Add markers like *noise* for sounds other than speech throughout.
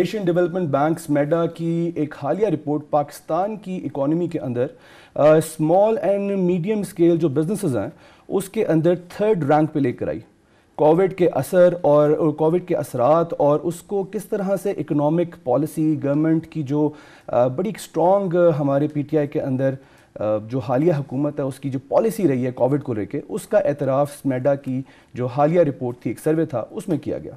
Asian development banks मेडा की एक हालिया रिपोर्ट पाकिस्तान की इकोनॉमी के अंदर स्मॉल एंड मीडियम स्केल जो बिजनेसेस हैं उसके अंदर थर्ड रैंक पे लेकर आई कोविड के असर और कोविड के असरात और उसको किस तरह से इकोनॉमिक पॉलिसी गवर्नमेंट की जो बड़ी स्ट्रॉन्ग हमारे पीटीआई के अंदर जो हालिया हुकूमत है उसकी जो पॉलिसी रही है कोविड को लेके उसका एतराफ़ मेडा की जो हालिया रिपोर्ट थी एक सर्वे था उसमें किया गया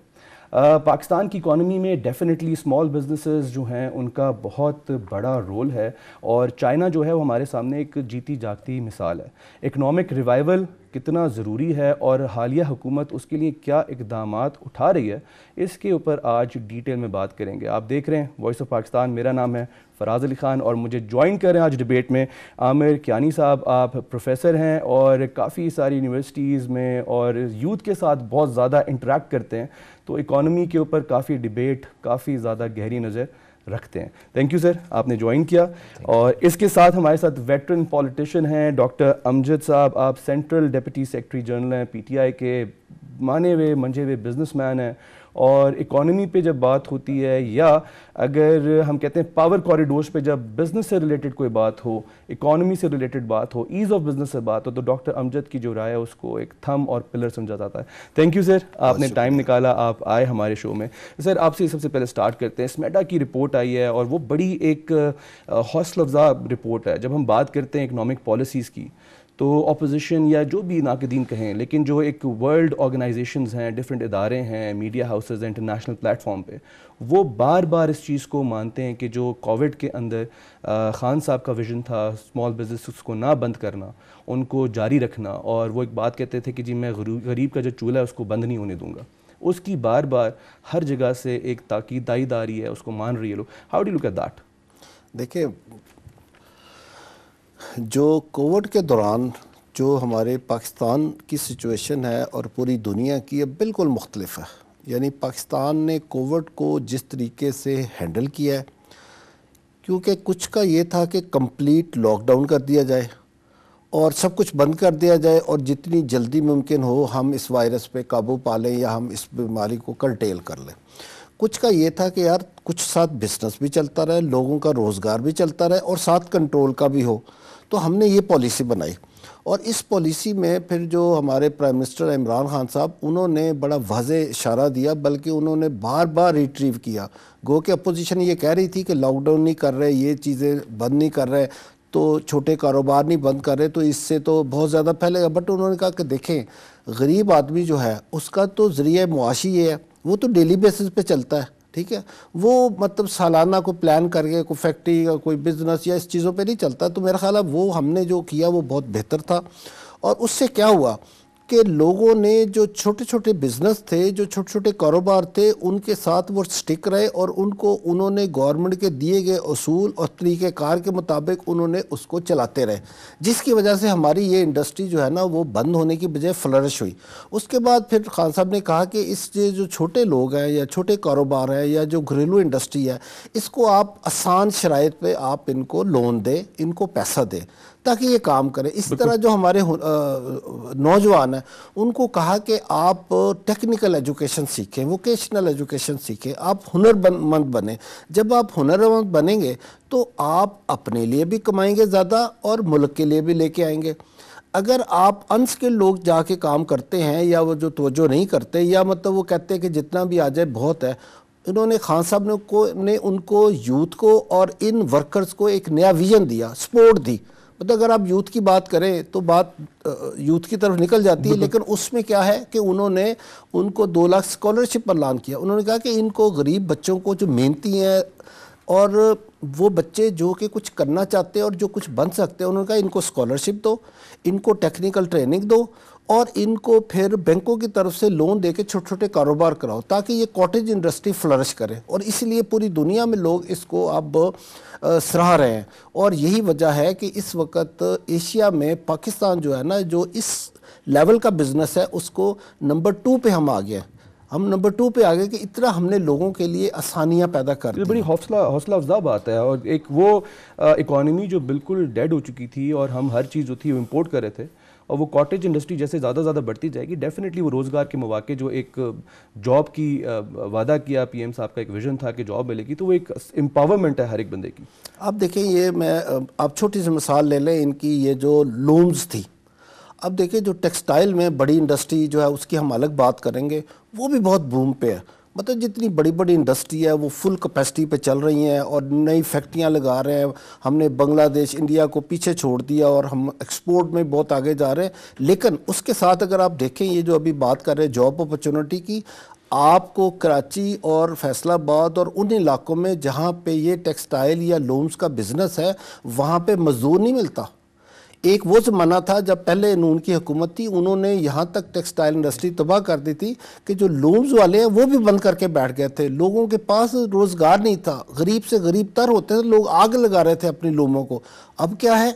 पाकिस्तान की इकानमी में डेफिनेटली स्मॉल बिजनेसेस जो हैं उनका बहुत बड़ा रोल है और चाइना जो है वो हमारे सामने एक जीती जागती मिसाल है इकनॉमिक रिवाइवल कितना ज़रूरी है और हालिया हुकूमत उसके लिए क्या इकदाम उठा रही है इसके ऊपर आज डिटेल में बात करेंगे आप देख रहे हैं वॉइस ऑफ पाकिस्तान मेरा नाम है फराज अली खान और मुझे ज्वाइन कर रहे हैं आज डिबेट में आमिर क्यानी साहब आप प्रोफेसर हैं और काफ़ी सारी यूनिवर्सिटीज़ में और यूथ के साथ बहुत ज़्यादा इंटरेक्ट करते हैं तो इकॉनमी के ऊपर काफ़ी डिबेट काफ़ी ज़्यादा गहरी नज़र रखते हैं थैंक यू सर आपने ज्वाइन किया और इसके साथ हमारे साथ वेटरन पॉलिटिशियन हैं डॉक्टर अमजद साहब आप सेंट्रल डिप्टी सेक्रेटरी जनरल हैं पीटीआई के माने हुए मंझे हुए बिजनेसमैन हैं और इकोनॉमी पे जब बात होती है या अगर हम कहते हैं पावर कॉरिडोर्स पे जब बिज़नेस से रिलेटेड कोई बात हो इकोनॉमी से रिलेटेड बात हो ईज़ ऑफ बिज़नेस से बात हो तो डॉक्टर अमजद की जो राय है उसको एक थम और पिलर समझा जाता है थैंक यू सर आपने टाइम निकाला आप आए हमारे शो में सर आपसे सबसे पहले स्टार्ट करते हैं स्मेटा की रिपोर्ट आई है और वो बड़ी एक हौसला अफजा रिपोर्ट है जब हम बात करते हैं इकनॉमिक पॉलिसीज़ की तो अपोजिशन या जो भी नाकदीन कहें लेकिन जो एक वर्ल्ड ऑर्गेनाइजेशन हैं डिफरेंट इदारे हैं मीडिया हाउसेज इंटरनेशनल प्लेटफॉर्म पे वो बार बार इस चीज़ को मानते हैं कि जो कोविड के अंदर ख़ान साहब का विजन था स्मॉल बिजनेस को ना बंद करना उनको जारी रखना और वो एक बात कहते थे कि जी मैं गरीब का जो चूल्हा है उसको बंद नहीं होने दूंगा उसकी बार बार हर जगह से एक ताकिदाई दा रही है उसको मान रही है लोग how do look at that देखिए जो कोविड के दौरान जो हमारे पाकिस्तान की सिचुएशन है और पूरी दुनिया की अब बिल्कुल मुख्तलिफ है यानी पाकिस्तान ने कोविड को जिस तरीके से हैंडल किया है क्योंकि कुछ का ये था कि कंप्लीट लॉकडाउन कर दिया जाए और सब कुछ बंद कर दिया जाए और जितनी जल्दी मुमकिन हो हम इस वायरस पे काबू पा लें या हम इस बीमारी को कंटेल कर लें कुछ का ये था कि यार कुछ साथ बिज़नेस भी चलता रहे लोगों का रोज़गार भी चलता रहे और साथ कंट्रोल का भी हो तो हमने ये पॉलिसी बनाई और इस पॉलिसी में फिर जो हमारे प्राइम मिनिस्टर इमरान खान साहब उन्होंने बड़ा वाज इशारा दिया बल्कि उन्होंने बार बार रिट्रीव किया गो के अपोजिशन ये कह रही थी कि लॉकडाउन नहीं कर रहे ये चीज़ें बंद नहीं कर रहे तो छोटे कारोबार नहीं बंद कर रहे तो इससे तो बहुत ज़्यादा फैलेगा बट उन्होंने कहा कि देखें गरीब आदमी जो है उसका तो ज़रिए मुआशी ये है वो तो डेली बेसिस पे चलता है ठीक है वो मतलब सालाना को प्लान करके कोई फैक्ट्री या कोई बिजनेस या इस चीज़ों पे नहीं चलता तो मेरा ख्याल है वो हमने जो किया वो बहुत बेहतर था और उससे क्या हुआ के लोगों ने जो छोटे छोटे बिजनेस थे जो छोटे छोटे कारोबार थे उनके साथ वो स्टिक रहे और उनको उन्होंने गवर्नमेंट के दिए गए असूल और तरीक़ार के मुताबिक उन्होंने उसको चलाते रहे जिसकी वजह से हमारी ये इंडस्ट्री जो है ना वो बंद होने की बजाय फ्लरिश हुई उसके बाद फिर खान साहब ने कहा कि इस जो छोटे लोग हैं या छोटे कारोबार हैं या जो घरेलू इंडस्ट्री है इसको आप आसान शराइ पर आप इनको लोन दें इनको पैसा दें ताकि ये काम करें इस तरह जो हमारे नौजवान हैं उनको कहा कि आप टेक्निकल एजुकेशन सीखें वोकेशनल एजुकेशन सीखें आप हुनरमंद बने जब आप हुनरमंद बनेंगे तो आप अपने लिए भी कमाएंगे ज़्यादा और मुल्क के लिए भी लेके आएंगे अगर आप अनस्किल्ड लोग जाके काम करते हैं या वो जो तोजो नहीं करते या मतलब वो कहते हैं कि जितना भी आ जाए बहुत है इन्होंने खान साहब ने को ने उनको यूथ को और इन वर्कर्स को एक नया विजन दिया सपोर्ट दी मतलब अगर आप यूथ की बात करें तो बात यूथ की तरफ निकल जाती है लेकिन उसमें क्या है कि उन्होंने उनको दो लाख स्कॉलरशिप पर लान किया उन्होंने कहा कि इनको गरीब बच्चों को जो मेहनती हैं और वो बच्चे जो कि कुछ करना चाहते हैं और जो कुछ बन सकते हैं उन्होंने कहा इनको स्कॉलरशिप दो इनको टेक्निकल ट्रेनिंग दो और इनको फिर बैंकों की तरफ से लोन दे के छोटे छोटे कारोबार कराओ ताकि ये कॉटेज इंडस्ट्री फ्लरिश करे और इसलिए पूरी दुनिया में लोग इसको अब सराह रहे हैं और यही वजह है कि इस वक्त एशिया में पाकिस्तान जो है ना जो इस लेवल का बिज़नेस है उसको नंबर टू पे हम आ गए हम नंबर टू पे आ गए कि इतना हमने लोगों के लिए आसानियाँ पैदा कर दी बड़ी हौसला हौसला अफजा बात है और एक वो इकॉनमी जो बिल्कुल डेड हो चुकी थी और हम हर चीज़ जो थी वो इम्पोर्ट कर रहे थे और वो कॉटेज इंडस्ट्री जैसे ज़्यादा ज़्यादा बढ़ती जाएगी डेफिनेटली वो रोज़गार के मौाक़े जो एक जॉब की वादा किया पी एम साहब का एक विजन था कि जॉब मिलेगी तो वो एक एम्पावरमेंट है हर एक बंदे की अब देखें ये मैं आप छोटी सी मिसाल ले लें इनकी ये जो लूम्स थी अब देखिए जो टेक्सटाइल में बड़ी इंडस्ट्री जो है उसकी हम अलग बात करेंगे वो भी बहुत बूम पे है मतलब जितनी बड़ी बड़ी इंडस्ट्री है वो फुल कैपेसिटी पे चल रही हैं और नई फैक्ट्रियाँ लगा रहे हैं हमने बांग्लादेश इंडिया को पीछे छोड़ दिया और हम एक्सपोर्ट में बहुत आगे जा रहे हैं लेकिन उसके साथ अगर आप देखें ये जो अभी बात कर रहे हैं जॉब अपॉर्चुनिटी की आपको कराची और फैसलाबाद और उन इलाकों में जहाँ पे ये टेक्सटाइल या लोम्स का बिज़नेस है वहाँ पे मज़दूर नहीं मिलता एक वो ज़माना था जब पहले नून की हुकूमत थी उन्होंने यहाँ तक टेक्सटाइल इंडस्ट्री तबाह कर दी थी कि जो लूम्स वाले हैं वो भी बंद करके बैठ गए थे लोगों के पास रोज़गार नहीं था गरीब से गरीब तर होते थे लोग आग लगा रहे थे अपनी लूमों को अब क्या है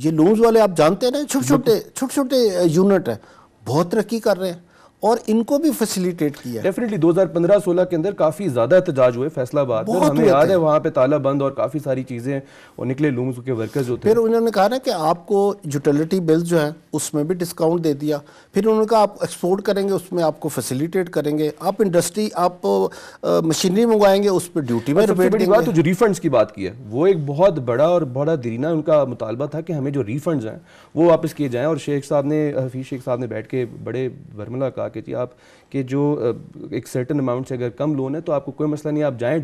ये लूम्स वाले आप जानते हैं ना छोटे छोटे छोटे छोटे यूनिट हैं बहुत तरक्की कर रहे हैं और इनको भी फैसिलिटेट किया डेफिनेटली 2015-16 के अंदर काफ़ी ज़्यादा एहतजाज हुए फैसलाबाद में हमें याद है वहाँ पे ताला बंद और काफ़ी सारी चीज़ें और निकले लूम्स के वर्कर्स थे फिर उन्होंने कहा ना कि आपको यूटिलिटी बिल जो है उसमें भी डिस्काउंट दे दिया फिर उन्होंने कहा आप एक्सपोर्ट करेंगे उसमें आपको फैसिलिटेट करेंगे आप इंडस्ट्री आप मशीनरी मंगवाएंगे उस पर ड्यूटी में तो जो रिफंड की बात की है वो एक बहुत बड़ा और बड़ा दरीना उनका मुतालबा था कि हमें जो रिफंड हैं वो वापस किए जाएँ और शेख साहब ने हफीज़ शेख साहब ने बैठ के बड़े वर्मला कहा जी आप के जो एक सर्टन अमाउंट से अगर कम लोन है तो आपको कोई मसला नहीं आप जाएँ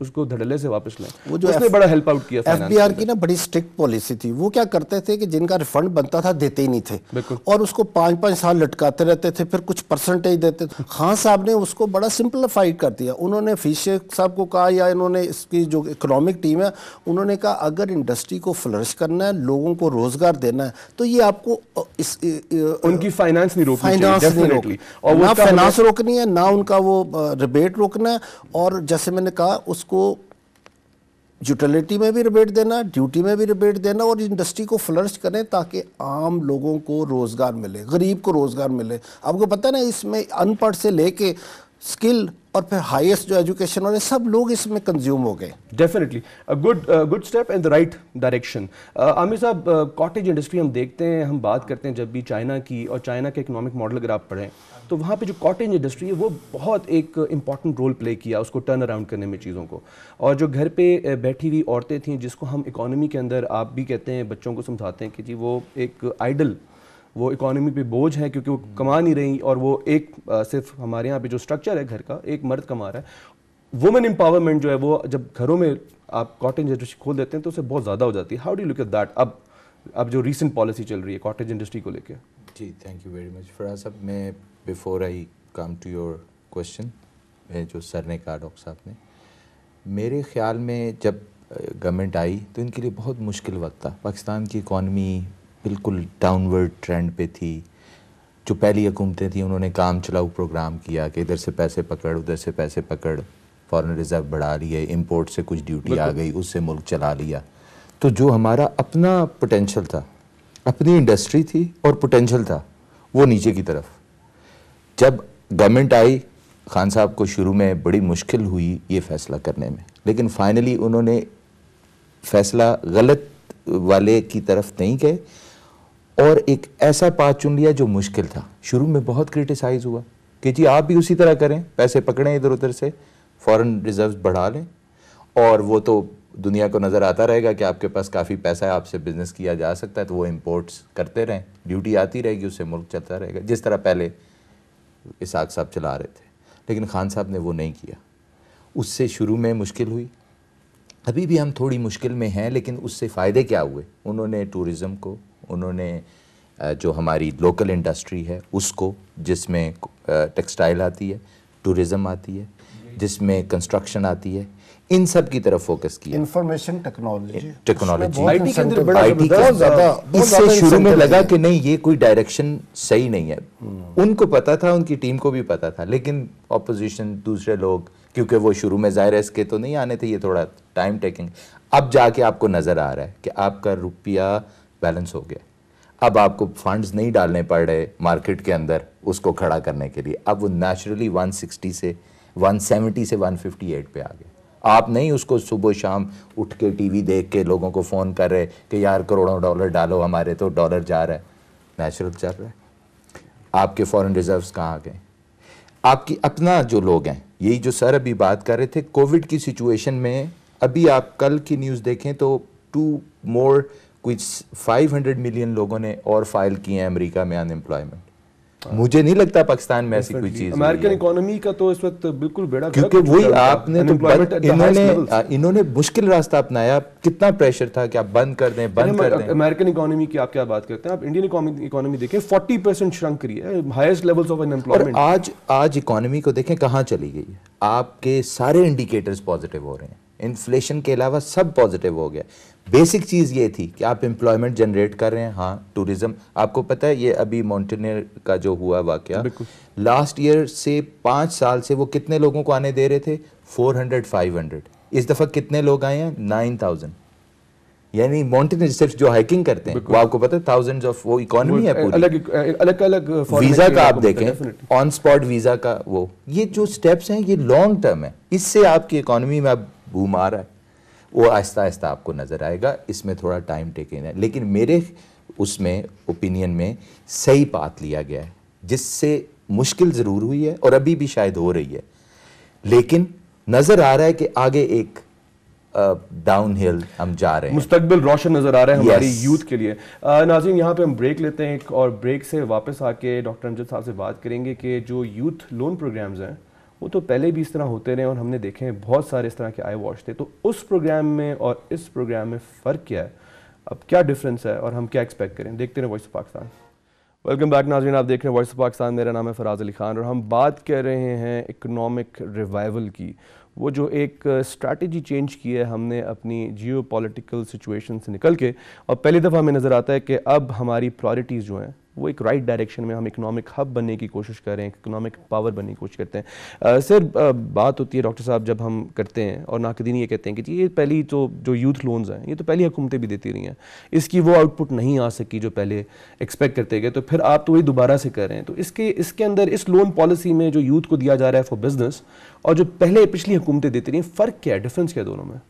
उसको धड़ले से वापस लें वो जो उसने बड़ा हेल्प आउट किया एफबीआर की ना बड़ी स्ट्रिक्ट पॉलिसी थी वो क्या करते थे कि जिनका रिफंड बनता था देते ही नहीं थे और उसको पाँच पाँच साल लटकाते रहते थे फिर कुछ परसेंटेज देते थे खान हाँ, साहब ने उसको बड़ा सिंप्लीफाई कर दिया उन्होंने फीशे साहब को कहा या इन्होंने इसकी जो इकोनॉमिक टीम है उन्होंने कहा अगर इंडस्ट्री को फ्लरिश करना है लोगों को रोजगार देना है तो ये आपको इस उनकी फाइनेंस नहीं रोकनी फाइनेंस नहीं रोकनी और ना फाइनेंस रोकनी है ना उनका वो रिबेट रोकना है और जैसे मैंने कहा उस उसको यूटिलिटी में भी रिबेट देना ड्यूटी में भी रिबेट देना और इंडस्ट्री को फ्लर्श करें ताकि आम लोगों को रोज़गार मिले गरीब को रोज़गार मिले आपको पता है ना इसमें अनपढ़ से लेके स्किल और फिर हाईएस्ट जो एजुकेशन होने सब लोग इसमें कंज्यूम हो गए definitely good good step in the right direction Aamir साहब कॉटेज uh, इंडस्ट्री हम देखते हैं हम बात करते हैं जब भी चाइना की और चाइना के इकोनॉमिक मॉडल अगर आप पढ़ें तो वहाँ पे जो कॉटेज इंडस्ट्री है वो बहुत एक इंपॉर्टेंट रोल प्ले किया उसको टर्न अराउंड करने में चीज़ों को और जो घर पे uh, बैठी हुई औरतें थीं जिसको हम इकोनॉमी के अंदर आप भी कहते हैं बच्चों को समझाते हैं कि जी वो एक आइडल वो इकोनॉमी पे बोझ है क्योंकि वो कमा नहीं रही और वो एक आ, सिर्फ हमारे यहाँ पे जो स्ट्रक्चर है घर का एक मर्द कमा रहा है वुमेन एम्पावरमेंट जो है वो जब घरों में आप कॉटेज इंडस्ट्री खोल देते हैं तो उसे बहुत ज़्यादा हो जाती है how do look at that अब अब जो रिसेंट पॉलिसी चल रही है कॉटेज इंडस्ट्री को लेकर जी thank you very much Faraz साहब मैं before I come to your question जो सर ने कहा डॉक्टर साहब ने मेरे ख्याल में जब गवर्नमेंट आई तो इनके लिए बहुत मुश्किल वक्त था पाकिस्तान की इकॉनमी बिल्कुल डाउनवर्ड ट्रेंड पे थी जो पहली हुकूमतें थी उन्होंने काम चलाऊ प्रोग्राम किया कि इधर से पैसे पकड़ उधर से पैसे पकड़ फॉरेन रिज़र्व बढ़ा रही है इम्पोर्ट से कुछ ड्यूटी आ गई उससे मुल्क चला लिया तो जो हमारा अपना पोटेंशल था अपनी इंडस्ट्री थी और पोटेंशल था वो नीचे की तरफ जब गवर्नमेंट आई खान साहब को शुरू में बड़ी मुश्किल हुई ये फैसला करने में लेकिन फाइनली उन्होंने फैसला गलत वाले की तरफ नहीं गए और एक ऐसा पाथ चुन लिया जो मुश्किल था शुरू में बहुत क्रिटिसाइज हुआ कि जी आप भी उसी तरह करें पैसे पकड़ें इधर उधर से फॉरेन रिजर्व बढ़ा लें और वो तो दुनिया को नज़र आता रहेगा कि आपके पास काफ़ी पैसा है आपसे बिज़नेस किया जा सकता है तो वो इम्पोर्ट्स करते रहें ड्यूटी आती रहेगी उससे मुल्क चलता रहेगा जिस तरह पहले इसाक साहब चला रहे थे लेकिन खान साहब ने वो नहीं किया उससे शुरू में मुश्किल हुई अभी भी हम थोड़ी मुश्किल में हैं लेकिन उससे फ़ायदे क्या हुए उन्होंने टूरिज़म को उन्होंने जो हमारी लोकल इंडस्ट्री है उसको जिसमें टेक्सटाइल आती है टूरिज्म आती है जिसमें कंस्ट्रक्शन आती है इन सब की तरफ फोकस किया इंफॉर्मेशन टेक्नोलॉजी टेक्नोलॉजी इससे शुरू में लगा कि नहीं ये कोई डायरेक्शन सही नहीं है हम्म। उनको पता था उनकी टीम को भी पता था लेकिन ऑपोजिशन दूसरे लोग क्योंकि वो शुरू में जाहिर है इसके तो नहीं आने थे ये थोड़ा टाइम टेकिंग अब जाके आपको नज़र आ रहा है कि आपका रुपया बैलेंस हो गया अब आपको फंड्स नहीं डालने पड़ रहे मार्केट के अंदर उसको खड़ा करने के लिए अब वो नेचुरली 160 से 170 से 158 पे आ गए आप नहीं उसको सुबह शाम उठ के टीवी देख के लोगों को फ़ोन कर रहे कि यार करोड़ों डॉलर डालो हमारे तो डॉलर जा रहा है नेचुरल चल रहा है आपके फॉरेन रिजर्व्स कहाँ आ गए आपकी अपना जो लोग हैं यही जो सर अभी बात कर रहे थे कोविड की सिचुएशन में अभी आप कल की न्यूज़ देखें तो टू मोर कुछ 500 मिलियन लोगों ने और फाइल किए हैं अमेरिका में अनएम्प्लॉयमेंट मुझे नहीं लगता पाकिस्तान में ऐसी कोई चीज अमेरिकन इकोनॉमी का तो इस वक्त बिल्कुल बेड़ा क्योंकि वही आपने तो इन्होंने इन्होंने मुश्किल रास्ता अपनाया कितना प्रेशर था कि आप बंद कर दें बंद कर दें अमेरिकन इकोनॉमी की आप क्या बात करते हैं आप इंडियन इकोनॉमी देखें 40 परसेंट श्रंक करी है हाईएस्ट लेवल्स ऑफ अनएम्प्लॉयमेंट आज आज इकोनॉमी को देखें कहाँ चली गई आपके सारे इंडिकेटर्स पॉजिटिव हो रहे हैं इन्फ्लेशन के अलावा सब पॉजिटिव हो गया बेसिक चीज़ ये थी कि आप एम्प्लॉयमेंट जनरेट कर रहे हैं हाँ टूरिज़्म आपको पता है ये अभी माउंटेनियर का जो हुआ वाक़ लास्ट ईयर से पाँच साल से वो कितने लोगों को आने दे रहे थे फोर हंड्रेड फाइव हंड्रेड इस दफ़ा कितने लोग आए हैं नाइन थाउजेंड यानी माउंटेन सिर्फ जो हाइकिंग करते हैं वो आपको पता है थाउजेंड ऑफ वो इकोनॉमी है पूरी अलग अलग अलग वीजा का आप देखें ऑन स्पॉट वीजा का वो ये जो स्टेप्स हैं ये लॉन्ग टर्म है इससे आपकी इकोनॉमी में आप बूम आ रहा है वो आहिस्ता आहिस्ता आपको नज़र आएगा इसमें थोड़ा टाइम टेकिंग है लेकिन मेरे उसमें ओपिनियन में सही बात लिया गया है जिससे मुश्किल ज़रूर हुई है और अभी भी शायद हो रही है लेकिन नज़र आ रहा है कि आगे एक डाउन हिल हम जा रहे हैं मुस्तकबिल रोशन नज़र आ रहा है हमारी yes. यूथ के लिए आ, नाजिम यहाँ पे हम ब्रेक लेते हैं एक और ब्रेक से वापस आके डॉक्टर अमजद साहब से बात करेंगे कि जो यूथ लोन प्रोग्राम्स हैं वो तो पहले भी इस तरह होते रहे और हमने देखे हैं बहुत सारे इस तरह के आई वॉश थे तो उस प्रोग्राम में और इस प्रोग्राम में फ़र्क क्या है अब क्या डिफरेंस है और हम क्या एक्सपेक्ट करें देखते रहे voice of Pakistan welcome back नाजरीन आप देख रहे हैं वॉइस ऑफ पाकिस्तान मेरा नाम है फराज अली खान और हम बात कर रहे हैं इकनॉमिक रिवाइवल की वो जो एक स्ट्रैटेजी चेंज की है हमने अपनी जियो पोलिटिकल सिचुएशन से निकल के और पहली दफ़ा हमें नज़र आता है कि अब हमारी प्रायोरिटीज़ जो हैं वो एक राइट right डायरेक्शन में हम इकोनॉमिक हब बनने की कोशिश कर रहे हैं इकोनॉमिक पावर बनने की कोशिश करते हैं सर बात होती है डॉक्टर साहब जब हम करते हैं और नाकदीन ये कहते हैं कि ये पहली तो जो यूथ लोन्स हैं ये तो पहली हुकूमतें भी देती रही हैं इसकी वो आउटपुट नहीं आ सकी जो पहले एक्सपेक्ट करते गए तो फिर आप तो वही दोबारा से कर रहे हैं तो इसके इसके अंदर इस लोन पॉलिसी में जो यूथ को दिया जा रहा है फॉर बिजनेस और जो पहले पिछली हुकूमतें देती रही हैं फ़र्क क्या है डिफरेंस क्या है दोनों में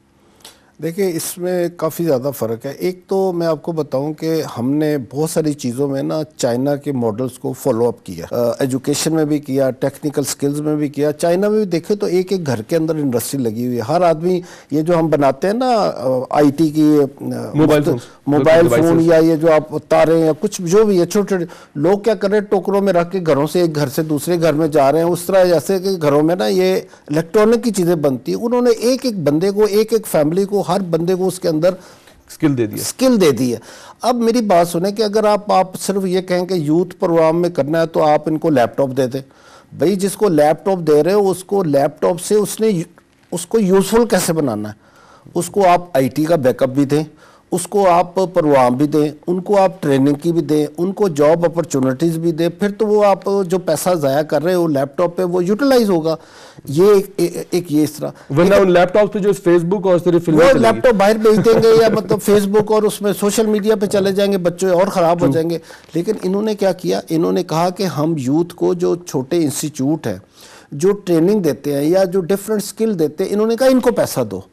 देखिए इसमें काफ़ी ज़्यादा फ़र्क है एक तो मैं आपको बताऊं कि हमने बहुत सारी चीज़ों में ना चाइना के मॉडल्स को फॉलो अप किया एजुकेशन में भी किया टेक्निकल स्किल्स में भी किया चाइना में भी देखे तो एक एक घर के अंदर इंडस्ट्री लगी हुई है हर आदमी ये जो हम बनाते हैं ना आईटी की मोबाइल मोबाइल फ़ोन या ये जो आप तारे या कुछ जो भी है छोटे छोटे लोग क्या कर रहे हैं टोकरों में रख के घरों से एक घर से दूसरे घर में जा रहे हैं उस तरह जैसे कि घरों में ना ये इलेक्ट्रॉनिक की चीज़ें बनती उन्होंने एक एक बंदे को एक एक फैमिली को हर बंदे को उसके अंदर स्किल दे दी है स्किल दे दी है अब मेरी बात सुने कि अगर आप आप सिर्फ ये कहें कि यूथ प्रोग्राम में करना है तो आप इनको लैपटॉप दे दें भाई जिसको लैपटॉप दे रहे हो उसको लैपटॉप से उसने उसको यूज़फुल कैसे बनाना है उसको आप आईटी का बैकअप भी दें उसको आप प्रोग्राम भी दें उनको आप ट्रेनिंग की भी दें उनको जॉब अपॉर्चुनिटीज़ भी दें फिर तो वो आप जो पैसा ज़ाया कर रहे हो लैपटॉप पे वो यूटिलाइज होगा ये एक, एक, एक ये इस तरह वरना उन लैपटॉप पे जो फेसबुक और सिर्फ वो लैपटॉप बाहर भेज *laughs* देंगे या मतलब फेसबुक और उसमें सोशल मीडिया पर चले जाएंगे बच्चे और ख़राब हो जाएंगे लेकिन इन्होंने क्या किया इन्होंने कहा कि हम यूथ को जो छोटे इंस्टीट्यूट हैं जो ट्रेनिंग देते हैं या जो डिफरेंट स्किल देते हैं इन्होंने कहा इनको पैसा दो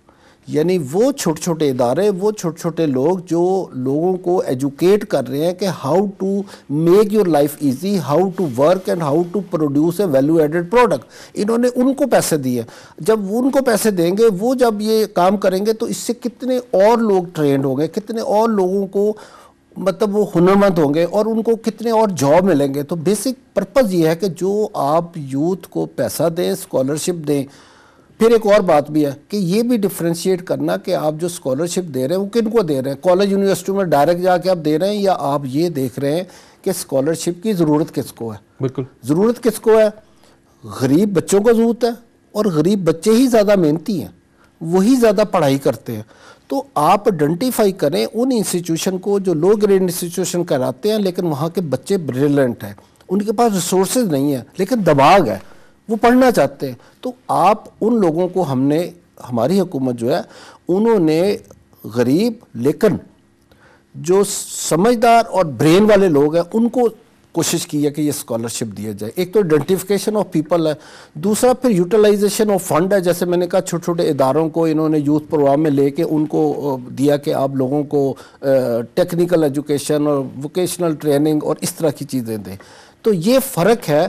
यानी वो छोटे छोटे इदारे वो छोटे छोटे लोग जो लोगों को एजुकेट कर रहे हैं कि how to make your life easy how to work and how to produce a value added product इन्होंने उनको पैसे दिए जब उनको पैसे देंगे वो जब ये काम करेंगे तो इससे कितने और लोग ट्रेंड होंगे कितने और लोगों को मतलब वो हुनरमंद होंगे और उनको कितने और जॉब मिलेंगे तो बेसिक पर्पज़ ये है कि जो आप यूथ को पैसा दें स्कॉलरशिप दें फिर एक और बात भी है कि ये भी डिफ्रेंशिएट करना कि आप जो स्कॉलरशिप दे रहे हैं वो किन को दे रहे हैं कॉलेज यूनिवर्सिटी में डायरेक्ट जाके आप दे रहे हैं या आप ये देख रहे हैं कि स्कॉलरशिप की ज़रूरत किसको है बिल्कुल ज़रूरत किसको है गरीब बच्चों को ज़रूरत है और गरीब बच्चे ही ज़्यादा मेहनती हैं वही ज़्यादा पढ़ाई करते हैं तो आप आइडेंटिफाई करें उन इंस्टीट्यूशन को जो लो ग्रेड इंस्टीट्यूशन कराते हैं लेकिन वहाँ के बच्चे ब्रिलियंट हैं उनके पास रिसोर्स नहीं है लेकिन दबाग है वो पढ़ना चाहते हैं तो आप उन लोगों को हमने हमारी हुकूमत जो है उन्होंने गरीब लेकिन जो समझदार और ब्रेन वाले लोग हैं उनको कोशिश की है कि ये स्कॉलरशिप दिया जाए एक तो आइडेंटिफिकेशन ऑफ पीपल है दूसरा फिर यूटिलाइजेशन ऑफ फंड है जैसे मैंने कहा छोटे छोटे इदारों को इन्होंने यूथ प्रोग्राम में लेके उनको दिया कि आप लोगों को टेक्निकल एजुकेशन और वोकेशनल ट्रेनिंग और इस तरह की चीज़ें दें तो ये फ़र्क है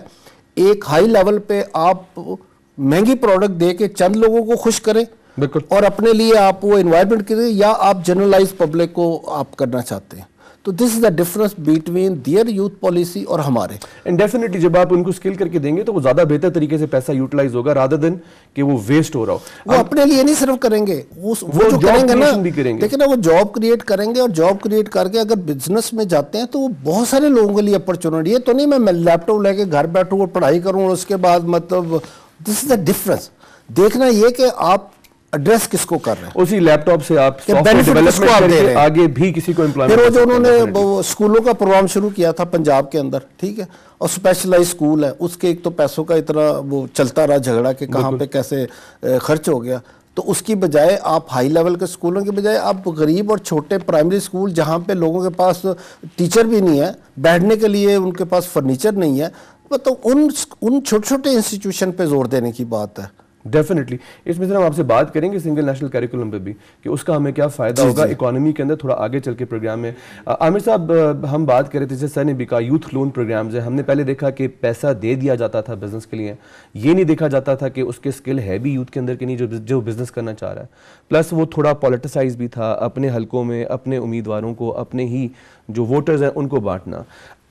एक हाई लेवल पे आप महंगी प्रोडक्ट दे के चंद लोगों को खुश करें बिल्कुल और अपने लिए आप वो इन्वायरमेंट करें या आप जनरलाइज पब्लिक को आप करना चाहते हैं तो this is the difference between their youth policy और हमारे एंड डेफिनेटली जब आप उनको स्किल करके देंगे तो वो ज्यादा बेहतर तरीके से पैसा यूटिलाइज होगा राधा देन कि वो वेस्ट हो रहा हो वो आप... अपने लिए नहीं सिर्फ करेंगे वो, वो जो करेंगे ना भी देखिए ना वो जॉब क्रिएट करेंगे और जॉब क्रिएट करके अगर बिजनेस में जाते हैं तो वो बहुत सारे लोगों के लिए अपॉर्चुनिटी है तो नहीं मैं लैपटॉप लेके घर बैठू और पढ़ाई करूँ और उसके बाद मतलब दिस इज द डिफरेंस देखना ये कि आप एड्रेस किसको कर रहे हैं उसी लैपटॉप से आप रहे हैं आगे भी किसी को फिर वो जो उन्होंने स्कूलों का प्रोग्राम शुरू किया था पंजाब के अंदर ठीक है और स्पेशलाइज स्कूल है उसके एक तो पैसों का इतना वो चलता रहा झगड़ा कि कहाँ पे कैसे खर्च हो गया तो उसकी बजाय आप हाई लेवल के स्कूलों के बजाय आप गरीब और छोटे प्राइमरी स्कूल जहाँ पे लोगों के पास टीचर भी नहीं है बैठने के लिए उनके पास फर्नीचर नहीं है तो उन उन छोटे छोटे इंस्टीट्यूशन पे जोर देने की बात है डेफिनेटली इसमें से हम आपसे बात करेंगे सिंगल नेशनल करिकुलम पे भी कि उसका हमें क्या फ़ायदा होगा इकोनॉमी के अंदर थोड़ा आगे चल के प्रोग्राम में आमिर साहब हम बात कर रहे थे जैसे सर ने भी कहा यूथ लोन प्रोग्राम्स है हमने पहले देखा कि पैसा दे दिया जाता था बिजनेस के लिए ये नहीं देखा जाता था कि उसके स्किल है भी यूथ के अंदर के नहीं जो जो बिजनेस करना चाह रहा है प्लस वो थोड़ा पॉलिटिसाइज भी था अपने हल्कों में अपने उम्मीदवारों को अपने ही जो वोटर्स हैं उनको बांटना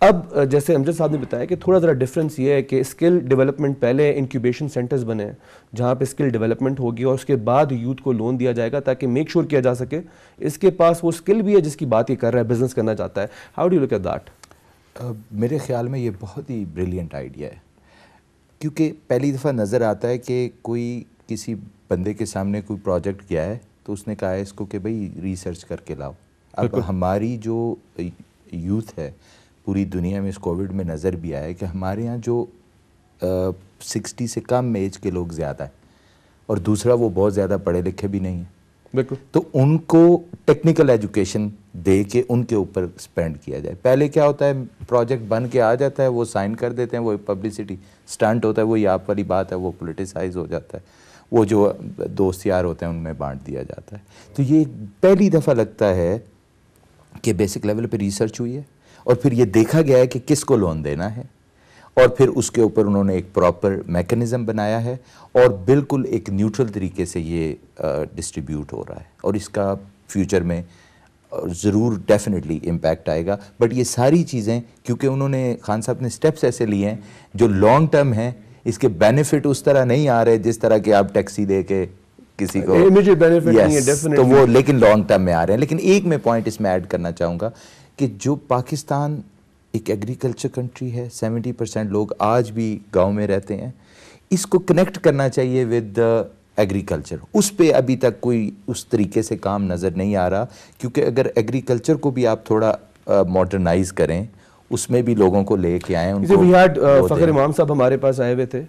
अब जैसे अमजद साहब ने बताया कि थोड़ा ज़रा डिफरेंस ये है कि स्किल डेवलपमेंट पहले इंक्यूबेशन सेंटर्स बने हैं जहाँ पे स्किल डेवलपमेंट होगी और उसके बाद यूथ को लोन दिया जाएगा ताकि मेक श्योर किया जा सके इसके पास वो स्किल भी है जिसकी बात ये कर रहा है बिजनेस करना चाहता है how do look at that मेरे ख्याल में ये बहुत ही ब्रिलियंट आइडिया है क्योंकि पहली दफ़ा नज़र आता है कि कोई किसी बंदे के सामने कोई प्रोजेक्ट गया है तो उसने कहा है इसको कि भाई रिसर्च करके लाओ अब हमारी जो यूथ है पूरी दुनिया में इस कोविड में नज़र भी आया है कि हमारे यहाँ जो सिक्सटी से कम एज के लोग ज़्यादा है और दूसरा वो बहुत ज़्यादा पढ़े लिखे भी नहीं है बिल्कुल तो उनको टेक्निकल एजुकेशन दे के उनके ऊपर स्पेंड किया जाए पहले क्या होता है प्रोजेक्ट बन के आ जाता है वो साइन कर देते हैं वो पब्लिसिटी स्टंट होता है वो आप वाली बात है वो पोलिटिसाइज हो जाता है वो जो दोस्त यार होते हैं उनमें बांट दिया जाता है तो ये पहली दफ़ा लगता है कि बेसिक लेवल पे रिसर्च हुई है और फिर ये देखा गया है कि किसको लोन देना है और फिर उसके ऊपर उन्होंने एक प्रॉपर मैकेनिज़्म बनाया है और बिल्कुल एक न्यूट्रल तरीके से ये डिस्ट्रीब्यूट हो रहा है और इसका फ्यूचर में ज़रूर डेफिनेटली इम्पैक्ट आएगा बट ये सारी चीज़ें क्योंकि उन्होंने खान साहब ने स्टेप्स ऐसे लिए हैं जो लॉन्ग टर्म हैं इसके बेनिफिट उस तरह नहीं आ रहे जिस तरह के आप टैक्सी दे के किसी को yes, नहीं है तो वो लेकिन लॉन्ग टर्म में आ रहे हैं लेकिन एक मैं पॉइंट इसमें ऐड करना चाहूँगा कि जो पाकिस्तान एक एग्रीकल्चर कंट्री है 70 परसेंट लोग आज भी गांव में रहते हैं इसको कनेक्ट करना चाहिए विद एग्रीकल्चर उस पर अभी तक कोई उस तरीके से काम नज़र नहीं आ रहा क्योंकि अगर एग्रीकल्चर को भी आप थोड़ा मॉडर्नाइज करें उसमें भी लोगों को लेके आए उनको वी हैड फ़खर इमाम साहब हमारे पास आए हुए थे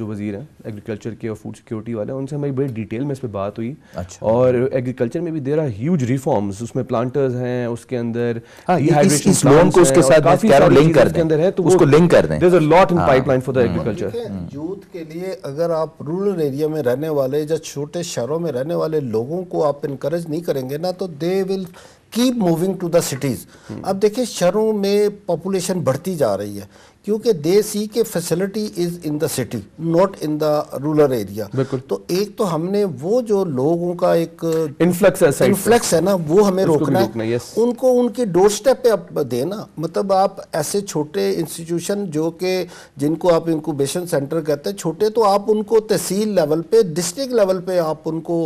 जो वजीर हैं एग्रीकल्चर के और फूड सिक्योरिटी वाले उनसे हमारी बड़ी डिटेल में इस पर बात हुई अच्छा। और एग्रीकल्चर में भी देर आर ह्यूज रिफॉर्म्स उसमें प्लांटर्स हैं उसके अंदर हाँ, इस लोन को उसके साथ लिंक कर अंदर है तो उसको लिंक कर दें lot in pipeline for the agriculture youth के लिए अगर आप रूरल एरिया में रहने वाले या छोटे शहरों में रहने वाले लोगों को आप इनकरेज नहीं करेंगे ना तो they will keep moving to the cities अब देखिए शहरों में पॉपुलेशन बढ़ती जा रही है क्योंकि दे सी के facility is in the city not in the rural area तो एक तो हमने वो जो लोगों का एक इन्फ्लक्स है इन्फ्लक्स है ना वो हमें रोकना, रोकना है उनको उनके डोर स्टेप पे आप देना मतलब आप ऐसे छोटे इंस्टीट्यूशन जो के जिनको आप इंक्यूबेशन सेंटर कहते हैं छोटे तो आप उनको तहसील लेवल पे डिस्ट्रिक्ट लेवल पे आप उनको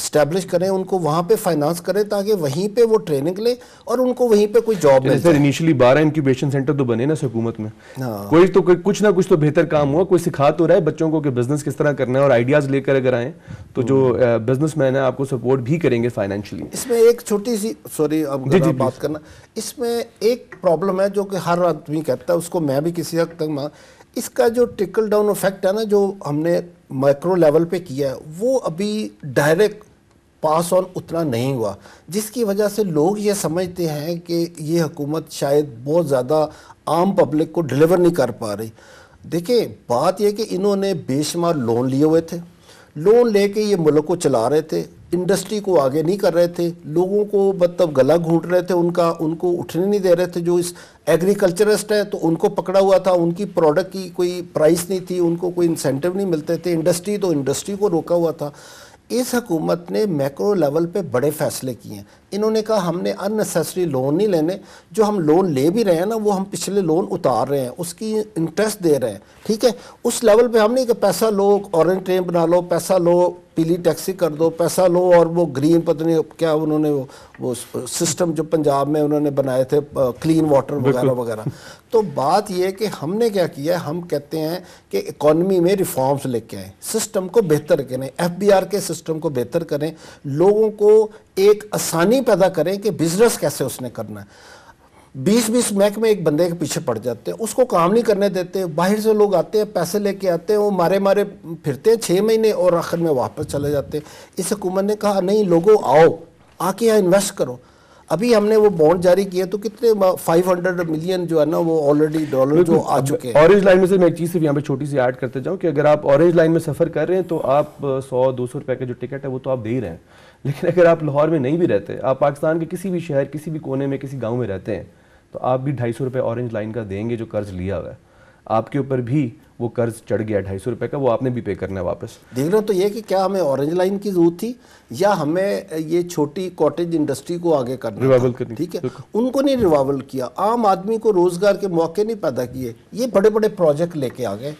इस्टेब्लिश करें उनको वहाँ पे फाइनेंस करें ताकि वहीं पे वो ट्रेनिंग लें और उनको वहीं पे कोई जॉब मिले इनिशियली बारह इंक्यूबेशन सेंटर तो बने ना हुकूमत में हाँ। कोई तो कोई कुछ ना कुछ तो बेहतर काम हुआ कोई सिखा तो रहा है बच्चों को कि बिजनेस किस तरह करना है और आइडियाज लेकर अगर आए तो जो बिजनेस हम्म। मैन है आपको सपोर्ट भी करेंगे फाइनेंशियली इसमें एक छोटी सी सॉरी बात करना इसमें एक प्रॉब्लम है जो कि हर आदमी कहता है उसको मैं भी किसी हद तक मां इसका जो ट्रिकल डाउन इफेक्ट है ना जो हमने माइक्रो लेवल पे किया है वो अभी डायरेक्ट पास ऑन उतना नहीं हुआ जिसकी वजह से लोग ये समझते हैं कि ये हुकूमत शायद बहुत ज़्यादा आम पब्लिक को डिलीवर नहीं कर पा रही देखिए बात यह कि इन्होंने बेशुमार लोन लिए हुए थे लोन लेके ये मुल्क को चला रहे थे इंडस्ट्री को आगे नहीं कर रहे थे लोगों को मतलब गला घूट रहे थे उनका उनको उठने नहीं दे रहे थे जो इस एग्रीकल्चरिस्ट है तो उनको पकड़ा हुआ था उनकी प्रोडक्ट की कोई प्राइस नहीं थी उनको कोई इंसेंटिव नहीं मिलते थे इंडस्ट्री तो इंडस्ट्री को रोका हुआ था इस हकूमत ने मैक्रो लेवल पे बड़े फैसले किए हैं इन्होंने कहा हमने अननेसेसरी लोन नहीं लेने जो हम लोन ले भी रहे हैं ना वो हम पिछले लोन उतार रहे हैं उसकी इंटरेस्ट दे रहे हैं ठीक है उस लेवल पे हम नहीं कि पैसा लो ऑरेंज ट्रेन बना लो पैसा लो पीली टैक्सी कर दो पैसा लो और वो ग्रीन पता नहीं क्या उन्होंने वो, वो सिस्टम जो पंजाब में उन्होंने बनाए थे क्लीन वाटर वगैरह वगैरह तो बात ये कि हमने क्या किया हम कहते हैं कि इकोनमी में रिफॉर्म्स लेके आए सिस्टम को बेहतर करें एफ के सिस्टम को बेहतर करें लोगों को एक आसानी पैदा करें कि बिज़नेस कैसे उसने करना है बीस बीस मैक में एक बंदे के पीछे पड़ जाते हैं उसको काम नहीं करने देते बाहर से लोग आते हैं पैसे लेके आते हैं वो मारे मारे फिरते हैं छः महीने और आखिर में वापस चले जाते हैं इस हुकूमत ने कहा नहीं लोगों आओ आके यहाँ इन्वेस्ट करो अभी हमने वो बॉन्ड जारी किए तो कितने 500 मिलियन जो है ना वो ऑलरेडी डॉलर जो आ चुके हैं ऑरेंज लाइन में से मैं एक चीज़ सिर्फ यहाँ पे छोटी सी ऐड करते जाऊँ कि अगर आप ऑरेंज लाइन में सफ़र कर रहे हैं तो आप सौ दो सौ रुपये का जो टिकट है वो तो आप दे ही रहे हैं लेकिन अगर आप लाहौर में नहीं भी रहते आप पाकिस्तान के किसी भी शहर किसी भी कोने में किसी गाँव में रहते हैं तो आप भी ढाई सौ ऑरेंज लाइन का देंगे जो कर्ज लिया हुआ है आपके ऊपर भी वो कर्ज चढ़ गया ढाई सौ रुपये का वो आपने भी पे करना है वापस देख रहे हो तो ये कि क्या हमें ऑरेंज लाइन की जरूरत थी या हमें ये छोटी कॉटेज इंडस्ट्री को आगे करना रिवाइवल करनी ठीक है उनको नहीं रिवाइवल किया आम आदमी को रोजगार के मौके नहीं पैदा किए ये बड़े बड़े प्रोजेक्ट लेके आ गए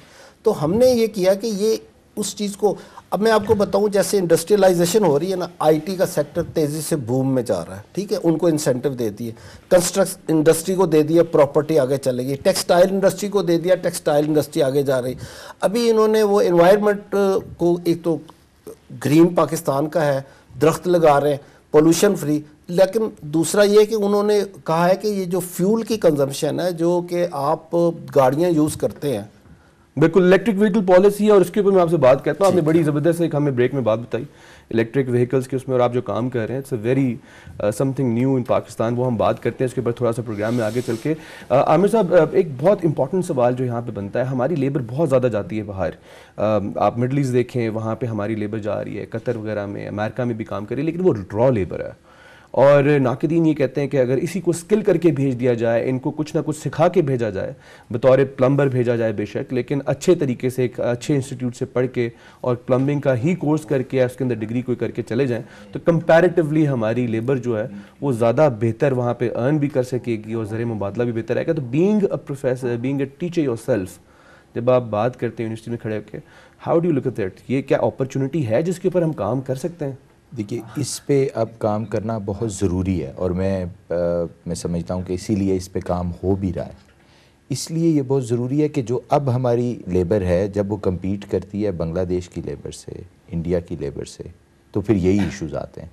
तो हमने ये किया कि ये उस चीज़ को अब मैं आपको बताऊं जैसे इंडस्ट्रियलाइजेशन हो रही है ना आईटी का सेक्टर तेज़ी से बूम में जा रहा है ठीक है उनको इंसेंटिव दे दिए कंस्ट्रक्ट इंडस्ट्री को दे दिया प्रॉपर्टी आगे चलेगी टेक्सटाइल इंडस्ट्री को दे दिया टेक्सटाइल इंडस्ट्री आगे जा रही अभी इन्होंने वो इन्वायरमेंट को एक तो ग्रीन पाकिस्तान का है दरख्त लगा रहे हैं पोल्यूशन फ्री लेकिन दूसरा ये कि उन्होंने कहा है कि ये जो फ्यूल की कंजम्पशन है जो कि आप गाड़ियाँ यूज़ करते हैं बिल्कुल इलेक्ट्रिक व्हीकल पॉलिसी है और उसके ऊपर मैं आपसे बात करता हूँ आपने बड़ी ज़बरदस्त एक हमें ब्रेक में बात बताई इलेक्ट्रिक व्हीकल्स के उसमें और आप जो काम कर रहे हैं it's a very something new in Pakistan वो हम बात करते हैं इसके ऊपर थोड़ा सा प्रोग्राम में आगे चल के uh, आमिर साहब uh, एक बहुत इंपॉर्टेंट सवाल जो यहाँ पे बनता है हमारी लेबर बहुत ज़्यादा जाती है बाहर uh, आप मिडल ईस्ट देखें वहाँ पर हमारी लेबर जा रही है कतर वगैरह में अमेरिका में भी काम कर रही है लेकिन वो ड्रॉ लेबर है और नाकदीन ये कहते हैं कि अगर इसी को स्किल करके भेज दिया जाए इनको कुछ ना कुछ सिखा के भेजा जाए बतौर प्लम्बर भेजा जाए बेशक लेकिन अच्छे तरीके से एक अच्छे इंस्टीट्यूट से पढ़ के और प्लम्बिंग का ही कोर्स करके या उसके अंदर डिग्री कोई करके चले जाएँ तो कंपेरेटिवली हमारी लेबर जो है वो ज़्यादा बेहतर वहाँ पर अर्न भी कर सकेगी और ज़र मुबादला भी बेहतर आएगा तो being a professor being a teacher yourself जब आप बात करते हैं यूनिवर्सिटी में खड़े होकर how do look at that ये क्या अपॉर्चुनिटी है जिसके ऊपर हम काम कर सकते हैं देखिए इस पे अब काम करना बहुत ज़रूरी है और मैं आ, मैं समझता हूँ कि इसीलिए इस पे काम हो भी रहा है इसलिए ये बहुत ज़रूरी है कि जो अब हमारी लेबर है जब वो कम्पीट करती है बांग्लादेश की लेबर से इंडिया की लेबर से तो फिर यही इश्यूज आते हैं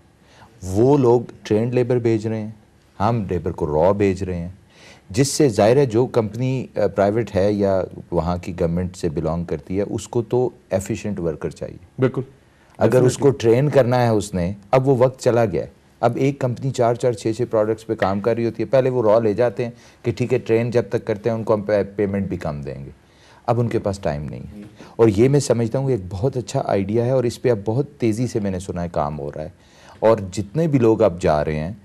वो लोग ट्रेंड लेबर भेज रहे हैं हम लेबर को रॉ भेज रहे हैं जिससे ज़ाहिर है जो कंपनी प्राइवेट है या वहाँ की गवर्नमेंट से बिलोंग करती है उसको तो एफिशिएंट वर्कर चाहिए बिल्कुल अगर उसको ट्रेन करना है उसने अब वो वक्त चला गया है अब एक कंपनी चार चार छः छः प्रोडक्ट्स पे काम कर रही होती है पहले वो रॉ ले जाते हैं कि ठीक है ट्रेन जब तक करते हैं उनको हम पेमेंट भी कम देंगे अब उनके पास टाइम नहीं है और ये मैं समझता हूँ एक बहुत अच्छा आइडिया है और इस पर अब बहुत तेज़ी से मैंने सुना है काम हो रहा है और जितने भी लोग अब जा रहे हैं